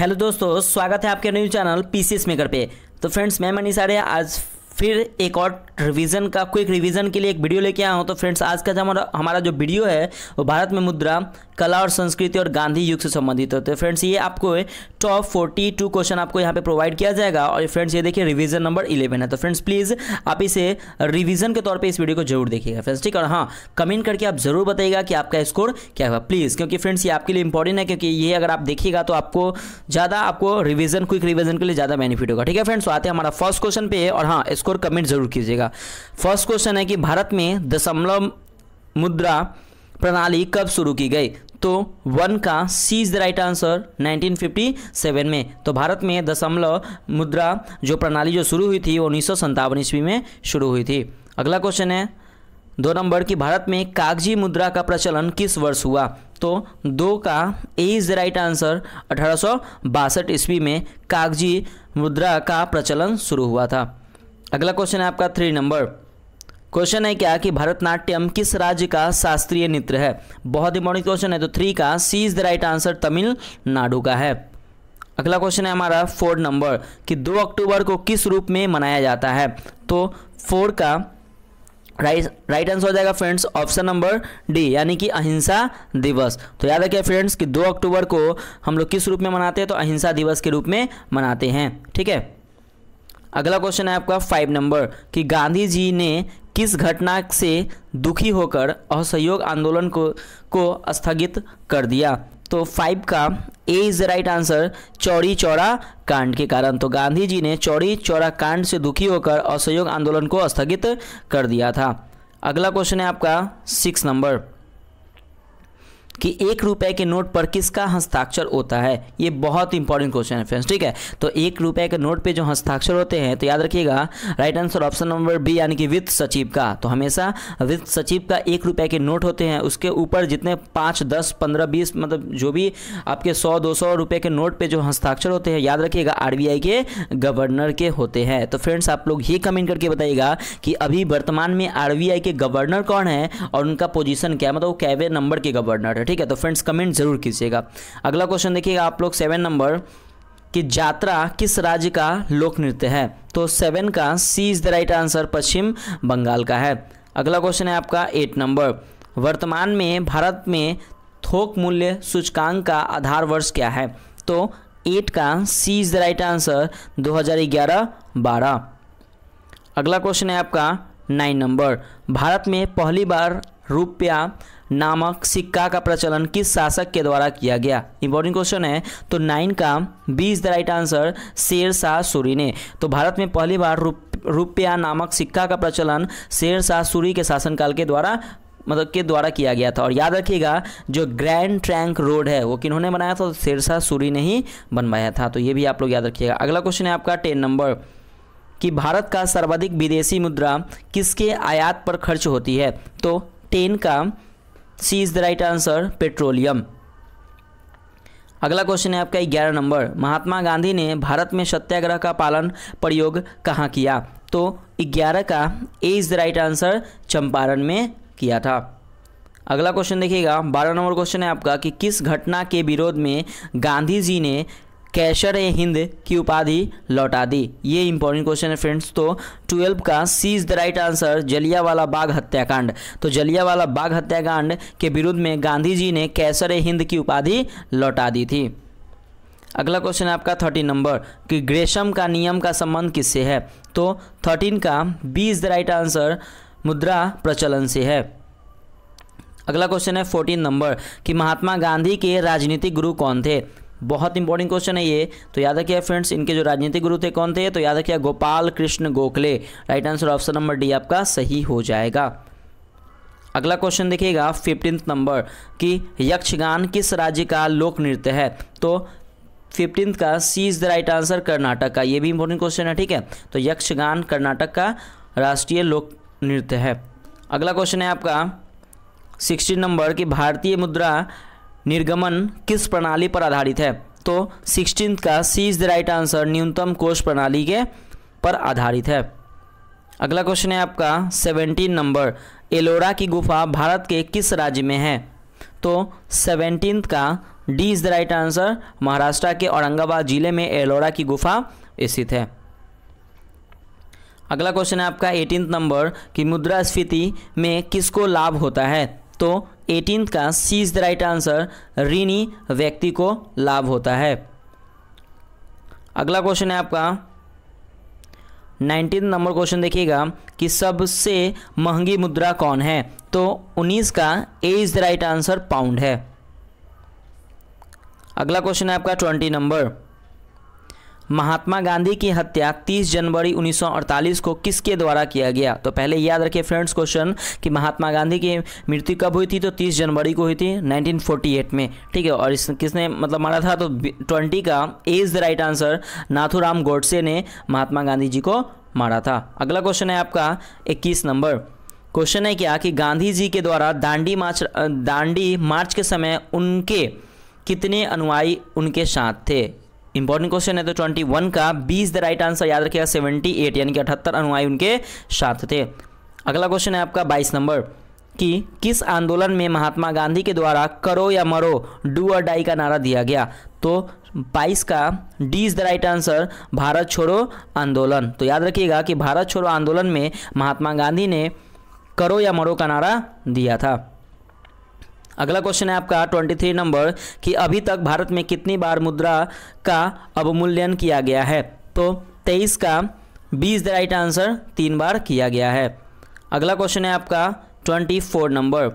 hello दोस्तों स्वागत है आपके न्यूज़ चैनल पी मेकर पे तो फ्रेंड्स मैं मनीष आर्य आज फिर एक और रिवीजन का क्विक रिवीजन के लिए एक वीडियो लेके आया हूँ तो फ्रेंड्स आज का जो हमारा हमारा जो वीडियो है वो भारत में मुद्रा कला और संस्कृति और गांधी युग से संबंधित होते हैं फ्रेंड्स ये आपको टॉप फोर्टी टू क्वेश्चन आपको यहाँ पे प्रोवाइड किया जाएगा और फ्रेंड्स ये देखिए रिवीजन नंबर इलेवन है तो फ्रेंड्स प्लीज़ आप इसे रिवीजन के तौर पर इस वीडियो को जरूर देखिएगा फ्रेंड्स ठीक और हाँ कमेंट करके आप जरूर बताइएगा कि आपका स्कोर क्या हुआ प्लीज़ क्योंकि फ्रेंड्स ये आपके लिए इंपॉर्टेंट है क्योंकि ये अगर आप देखिएगा तो आपको ज़्यादा आपको रिविजन क्विक रिविजन के लिए ज़्यादा बेनिफिट होगा ठीक है फ्रेंड्स तो आते हैं हमारा फर्स्ट क्वेश्चन पे और हाँ स्कोर कमेंट जरूर कीजिएगा फर्स्ट क्वेश्चन है कि भारत में दशमलव मुद्रा प्रणाली कब शुरू की गई तो वन का C is the right answer 1957 में तो भारत में दशमलव मुद्रा जो प्रणाली जो शुरू हुई थी वो उन्नीस सौ ईस्वी में शुरू हुई थी अगला क्वेश्चन है दो नंबर की भारत में कागजी मुद्रा का प्रचलन किस वर्ष हुआ तो दो का A is the right answer अठारह ईस्वी में कागजी मुद्रा का प्रचलन शुरू हुआ था अगला क्वेश्चन है आपका थ्री नंबर क्वेश्चन है क्या कि भरतनाट्यम किस राज्य का शास्त्रीय नृत्य है बहुत इंपॉर्टेंट क्वेश्चन है तो थ्री का C is the right answer Tamil Nadu का है अगला क्वेश्चन है हमारा फोर नंबर कि दो अक्टूबर को किस रूप में मनाया जाता है तो फोर का राइट राइट आंसर हो जाएगा फ्रेंड्स ऑप्शन नंबर डी यानी कि अहिंसा दिवस तो याद रखिए फ्रेंड्स कि दो अक्टूबर को हम लोग किस रूप में मनाते हैं तो अहिंसा दिवस के रूप में मनाते हैं ठीक है अगला क्वेश्चन है आपका फाइव नंबर कि गांधी जी ने किस घटना से दुखी होकर असहयोग आंदोलन को को स्थगित कर दिया तो फाइव का A is the right answer Chauri Chaura कांड के कारण तो गांधी जी ने चौड़ी चौड़ा कांड से दुखी होकर असहयोग आंदोलन को स्थगित कर दिया था अगला क्वेश्चन है आपका सिक्स नंबर कि एक रुपए के नोट पर किसका हस्ताक्षर होता है ये बहुत इंपॉर्टेंट क्वेश्चन है फ्रेंड्स ठीक है तो एक रुपए के नोट पे जो हस्ताक्षर होते हैं तो याद रखिएगा right answer option number B यानी कि वित्त सचिव का तो हमेशा वित्त सचिव का एक रुपए के नोट होते हैं उसके ऊपर जितने पाँच दस पंद्रह बीस मतलब जो भी आपके सौ दो सौ रुपये के नोट पे जो हस्ताक्षर होते हैं याद रखिएगा आरबीआई के गवर्नर के होते हैं तो फ्रेंड्स आप लोग ये कमेंट करके बताइएगा कि अभी वर्तमान में आरबीआई के गवर्नर कौन है और उनका पोजीशन क्या है मतलब वो कैवे नंबर के गवर्नर है ठीक है तो फ्रेंड्स कमेंट जरूर कीजिएगा अगला क्वेश्चन देखिएगा आप लोग सेवन नंबर कि जात्रा किस राज्य का लोक नृत्य है तो सेवन का C is the right answer Paschim Bangal का है अगला क्वेश्चन है आपका एट नंबर वर्तमान में भारत में थोक मूल्य सूचकांक का आधार वर्ष क्या है तो एट का C is the right answer 2011-12 अगला क्वेश्चन है आपका नाइन नंबर भारत में पहली बार रुपया नामक सिक्का का प्रचलन किस शासक के द्वारा किया गया इंपॉर्टेंट क्वेश्चन है तो नाइन का B is the right answer Sher Shah Suri ने तो भारत में पहली बार रुपया नामक सिक्का का प्रचलन शेर शाह सूरी के शासनकाल के द्वारा मतलब के द्वारा किया गया था और याद रखिएगा जो ग्रैंड ट्रैंक रोड है वो किन्होंने बनाया था तो शेरशाह सूरी ने ही बनवाया था तो ये भी आप लोग याद रखिएगा अगला क्वेश्चन है आपका टेन नंबर कि भारत का सर्वाधिक विदेशी मुद्रा किसके आयात पर खर्च होती है तो टेन का C is the right answer petroleum अगला क्वेश्चन है आपका ग्यारह नंबर महात्मा गांधी ने भारत में सत्याग्रह का पालन प्रयोग कहाँ किया तो ग्यारह का A is the right answer Champaran में किया था अगला क्वेश्चन देखिएगा बारह नंबर क्वेश्चन है आपका कि किस घटना के विरोध में गांधी जी ने कैशर ए हिंद की उपाधि लौटा दी ये इंपॉर्टेंट क्वेश्चन है फ्रेंड्स तो ट्वेल्व का C is the right answer Jallianwala Bagh हत्याकांड तो जलियावाला बाग हत्याकांड के विरुद्ध में गांधी जी ने कैशर ए हिंद की उपाधि लौटा दी थी अगला क्वेश्चन है आपका थर्टीन नंबर कि ग्रेशम का नियम का संबंध किससे है तो थर्टीन का B is the right answer मुद्रा प्रचलन से है अगला क्वेश्चन है फोर्टीन नंबर कि महात्मा गांधी के राजनीतिक गुरु कौन थे बहुत इंपॉर्टेंट क्वेश्चन है ये तो याद रखिए फ्रेंड्स इनके जो राजनीतिक गुरु थे कौन थे तो याद रखिए Gopal Krishna Gokhale right answer option number D आपका सही हो जाएगा अगला क्वेश्चन देखिएगा फिफ्टीन नंबर कि यक्षगान किस राज्य का लोक नृत्य है तो फिफ्टींथ का C is the right answer Karnataka का ये भी इंपॉर्टेंट क्वेश्चन है ठीक है तो यक्षगान कर्नाटक का राष्ट्रीय लोक नृत्य है अगला क्वेश्चन है आपका सिक्सटीन नंबर कि भारतीय मुद्रा निर्गमन किस प्रणाली पर आधारित है तो सिक्सटीन का C is the right answer न्यूनतम कोष प्रणाली के पर आधारित है अगला क्वेश्चन है आपका सेवनटीन नंबर एलोरा की गुफा भारत के किस राज्य में है तो सेवनटीन का D is the right answer Maharashtra के औरंगाबाद जिले में एलोरा की गुफा स्थित है अगला क्वेश्चन है आपका एटीन नंबर कि मुद्रास्फीति में किसको लाभ होता है तो एटीन का C is the right answer ऋणी व्यक्ति को लाभ होता है अगला क्वेश्चन है आपका नाइनटीन नंबर क्वेश्चन देखिएगा कि सबसे महंगी मुद्रा कौन है तो उन्नीस का A is the right answer pound है अगला क्वेश्चन है आपका ट्वेंटी नंबर महात्मा गांधी की हत्या 30 जनवरी 1948 को किसके द्वारा किया गया तो पहले याद रखिए फ्रेंड्स क्वेश्चन कि महात्मा गांधी की मृत्यु कब हुई थी तो 30 जनवरी को हुई थी 1948 में ठीक है और इस किसने मतलब मारा था तो 20 का is the right answer Nathuram Godse ने महात्मा गांधी जी को मारा था अगला क्वेश्चन है आपका इक्कीस नंबर क्वेश्चन है क्या कि गांधी जी के द्वारा दांडी मार्च दांडी मार्च के समय उनके कितने अनुयायी उनके साथ थे इंपॉर्टेंट क्वेश्चन है तो ट्वेंटी वन का इज द राइट आंसर याद रखिएगा सेवेंटी एट यानी कि अठहत्तर अनुयायी उनके साथ थे अगला क्वेश्चन है आपका बाईस नंबर कि किस आंदोलन में महात्मा गांधी के द्वारा करो या मरो डू और डाई का नारा दिया गया तो 22 का D is the right answer Bharat Chhodo Andolan तो याद रखिएगा कि भारत छोड़ो आंदोलन में महात्मा गांधी ने करो या मरो का नारा दिया था अगला क्वेश्चन है आपका ट्वेंटी थ्री नंबर कि अभी तक भारत में कितनी बार मुद्रा का अवमूल्यन किया गया है तो तेईस का बीस द राइट आंसर तीन बार किया गया है अगला क्वेश्चन है आपका ट्वेंटी फोर नंबर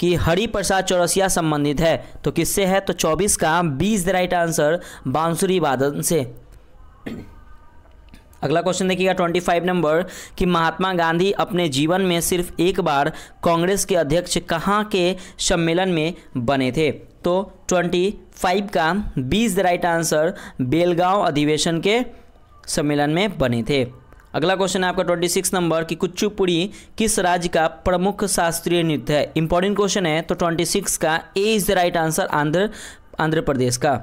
कि हरि प्रसाद चौरसिया संबंधित है तो किससे है तो चौबीस का बीस द राइट आंसर बांसुरी वादन से अगला क्वेश्चन देखिएगा 25 नंबर कि महात्मा गांधी अपने जीवन में सिर्फ एक बार कांग्रेस के अध्यक्ष कहाँ के सम्मेलन में बने थे तो 25 का B is the right answer Belgaum अधिवेशन के सम्मेलन में बने थे अगला क्वेश्चन है आपका 26 नंबर कि कुचुपुड़ी किस राज्य का प्रमुख शास्त्रीय नृत्य है इंपॉर्टेंट क्वेश्चन है तो 26 का A is the right answer Andhra Andhra Pradesh का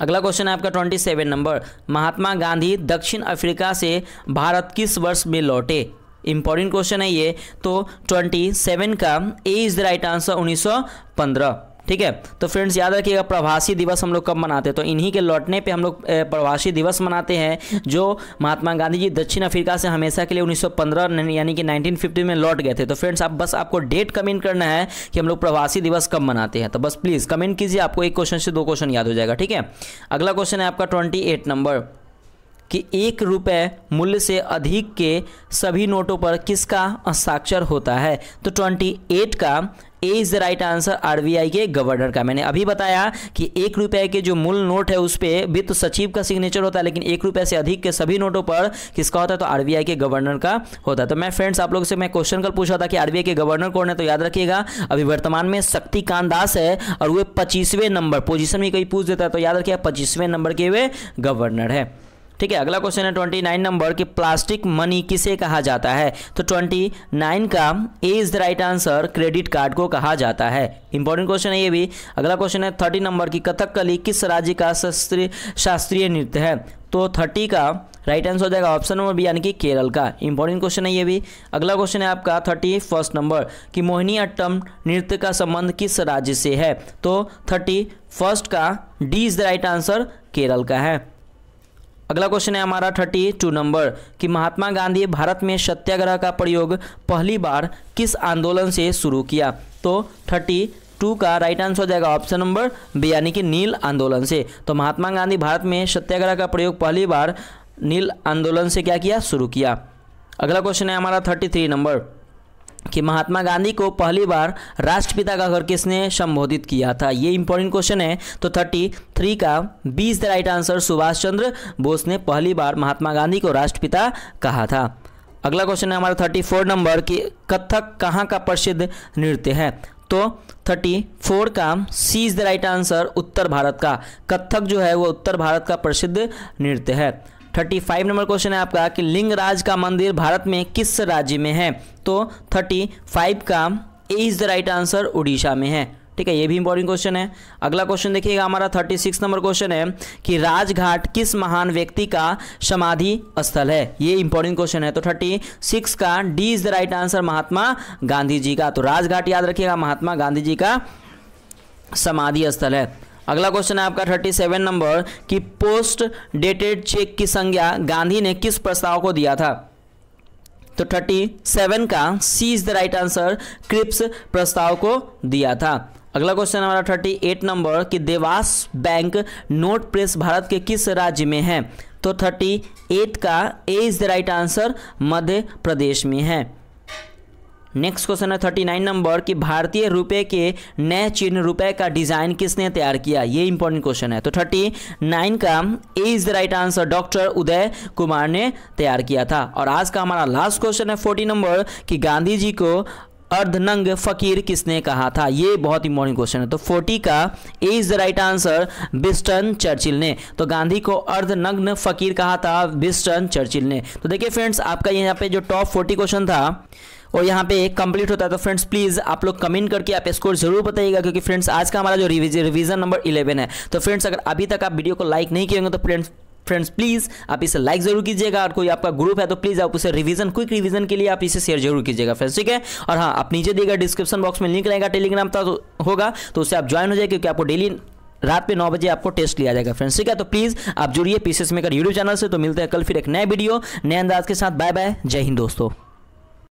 अगला क्वेश्चन है आपका twenty seven number Mahatma Gandhi दक्षिण अफ्रीका से भारत किस वर्ष में लौटे इंपॉर्टेंट क्वेश्चन है ये तो ट्वेंटी सेवन का A is the right answer उन्नीस सौ पंद्रह ठीक है तो फ्रेंड्स याद रखिएगा प्रवासी दिवस हम लोग कब मनाते हैं तो इन्हीं के लौटने पे हम लोग प्रवासी दिवस मनाते हैं जो महात्मा गांधी जी दक्षिण अफ्रीका से हमेशा के लिए 1915 यानी कि 1950 में लौट गए थे तो फ्रेंड्स आप बस आपको डेट कमेंट करना है कि हम लोग प्रवासी दिवस कब मनाते हैं तो बस प्लीज़ कमेंट कीजिए आपको एक क्वेश्चन से दो क्वेश्चन याद हो जाएगा ठीक है अगला क्वेश्चन है आपका ट्वेंटी नंबर कि एक रुपये मूल्य से अधिक के सभी नोटों पर किसका हस्ताक्षर होता है तो 28 का A is the right answer RBI के गवर्नर का मैंने अभी बताया कि एक रुपए के जो मूल नोट है उस पर वित्त तो सचिव का सिग्नेचर होता है लेकिन एक रुपए से अधिक के सभी नोटों पर किसका होता है तो आरबीआई के गवर्नर का होता है तो मैं फ्रेंड्स आप लोगों से मैं क्वेश्चन कल पूछा था कि आरबीआई के गवर्नर कौन है तो याद रखिएगा अभी वर्तमान में शक्तिकांत दास है और वे पच्चीसवें नंबर पोजिशन में कहीं पूछ देता है तो याद रखिएगा पच्चीसवें नंबर के वे गवर्नर है ठीक है अगला क्वेश्चन है ट्वेंटी नाइन नंबर कि प्लास्टिक मनी किसे कहा जाता है तो ट्वेंटी नाइन का A is the right answer credit card को कहा जाता है इंपॉर्टेंट क्वेश्चन है ये भी अगला क्वेश्चन है थर्टी नंबर की कथकली किस राज्य का शास्त्रीय शास्त्रीय नृत्य है तो थर्टी का राइट आंसर हो जाएगा ऑप्शन नंबर बी यानी कि केरल का इंपॉर्टेंट क्वेश्चन है ये भी अगला क्वेश्चन है आपका थर्टी फर्स्ट नंबर कि मोहिनी अट्टम नृत्य का संबंध किस राज्य से है तो थर्टी फर्स्ट का D is the right answer Kerala का है अगला क्वेश्चन है हमारा थर्टी टू नंबर कि महात्मा गांधी भारत में सत्याग्रह का प्रयोग पहली बार किस आंदोलन से शुरू किया तो थर्टी टू का राइट आंसर हो जाएगा ऑप्शन नंबर बी यानी कि नील आंदोलन से तो महात्मा गांधी भारत में सत्याग्रह का प्रयोग पहली बार नील आंदोलन से क्या किया शुरू किया अगला क्वेश्चन है हमारा थर्टी थ्री नंबर कि महात्मा गांधी को पहली बार राष्ट्रपिता का घर किसने संबोधित किया था ये इंपॉर्टेंट क्वेश्चन है तो थर्टी थ्री का B is the right answer Subhash Chandra Bose ने पहली बार महात्मा गांधी को राष्ट्रपिता कहा था अगला क्वेश्चन है हमारा थर्टी फोर नंबर कि कथक कहाँ का प्रसिद्ध नृत्य है तो थर्टी फोर का C is the right answer उत्तर भारत का कथक जो है वो उत्तर भारत का प्रसिद्ध नृत्य है थर्टी फाइव नंबर क्वेश्चन है आपका कि लिंगराज का मंदिर भारत में किस राज्य में है तो थर्टी फाइव का A is the right answer Orissa में है ठीक है ये भी इंपॉर्टेंट क्वेश्चन है अगला क्वेश्चन देखिएगा हमारा थर्टी सिक्स नंबर क्वेश्चन है कि राजघाट किस महान व्यक्ति का समाधि स्थल है ये इंपॉर्टेंट क्वेश्चन है तो थर्टी सिक्स का D is the right answer Mahatma Gandhi ji का तो राजघाट याद रखिएगा महात्मा गांधी जी का समाधि स्थल है अगला क्वेश्चन है आपका 37 नंबर कि पोस्ट डेटेड चेक की संज्ञा गांधी ने किस प्रस्ताव को दिया था तो 37 का C is the right answer Cripps प्रस्ताव को दिया था अगला क्वेश्चन हमारा थर्टी एट नंबर कि Dewas bank note press Bharat के किस राज्य में है तो थर्टी एट का A is the right answer Madhya Pradesh में है नेक्स्ट क्वेश्चन है थर्टी नाइन नंबर कि भारतीय रुपए के नए चिन्ह रुपए का डिजाइन किसने तैयार किया ये इंपॉर्टेंट क्वेश्चन है तो थर्टी नाइन का A is the right answer doctor Uday Kumar ने तैयार किया था और आज का हमारा लास्ट क्वेश्चन है फोर्टी नंबर कि गांधी जी को अर्धनंग फकीर किसने कहा था यह बहुत इंपॉर्टेंट क्वेश्चन है तो फोर्टी का A is the right answer Winston Churchill ने तो गांधी को अर्धनग्न फकीर कहा था बिस्टन चर्चिल ने तो देखिए फ्रेंड्स आपका यहाँ पे जो टॉप फोर्टी क्वेश्चन था और यहाँ पे कंप्लीट होता है तो फ्रेंड्स प्लीज़ आप लोग कमेंट करके आप स्कोर जरूर बताइएगा क्योंकि फ्रेंड्स आज का हमारा जो रिविजन नंबर इलेवन है तो फ्रेंड्स अगर अभी तक आप वीडियो को लाइक नहीं किएंगे तो फ्रेंड्स फ्रेंड्स प्लीज़ आप इसे लाइक जरूर कीजिएगा और कोई आपका ग्रुप है तो प्लीज़ आप उसे रिवीजन क्विक रिवीजन के लिए आप इसे शेयर जरूर कीजिएगा फ्रेंड्स ठीक है और हाँ आप नीचे देगा डिस्क्रिप्शन बॉक्स में लिंक रहेगा टेलीग्राम तो होगा तो उससे आप ज्वाइन हो जाए क्योंकि आपको डेली रात में नौ बजे आपको टेस्ट लिया जाएगा फ्रेंड्स ठीक है तो प्लीज़ आप जुड़िए पीसेस मेकर यूट्यूब चैनल से तो मिलते हैं कल फिर एक नए वीडियो नए अंदाज के साथ बाय बाय जय हिंद दोस्तों